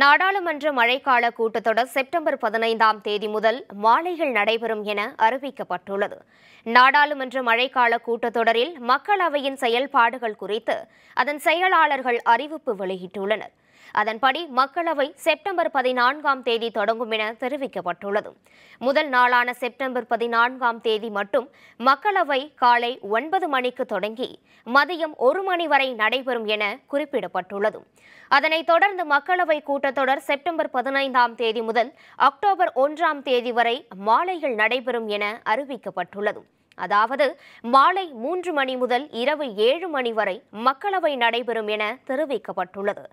நாடாளுமன்ற மழைக்கால கூட்டத்தொடர் செப்டம்பர் பதினைந்தாம் தேதி முதல் மாலைகள் நடைபெறும் என அறிவிக்கப்பட்டுள்ளது நாடாளுமன்ற மழைக்கால கூட்டத்தொடரில் மக்களவையின் செயல்பாடுகள் குறித்து அதன் செயலாளர்கள் அறிவிப்பு வெளியிட்டுள்ளனர் அதன்படி மக்களவை செப்டம்பர் பதினான்காம் தேதி தொடங்கும் என தெரிவிக்கப்பட்டுள்ளது முதல் நாளான செப்டம்பர் பதினான்காம் தேதி மட்டும் மக்களவை காலை ஒன்பது மணிக்கு தொடங்கி மதியம் ஒரு மணி வரை நடைபெறும் என குறிப்பிடப்பட்டுள்ளது அதனைத் தொடர்ந்து மக்களவை கூட்டத்தொடர் செப்டம்பர் பதினைந்தாம் தேதி முதல் அக்டோபர் ஒன்றாம் தேதி வரை மாலைகள் நடைபெறும் என அறிவிக்கப்பட்டுள்ளது அதாவது மாலை மூன்று மணி முதல் இரவு ஏழு மணி வரை மக்களவை நடைபெறும் என தெரிவிக்கப்பட்டுள்ளது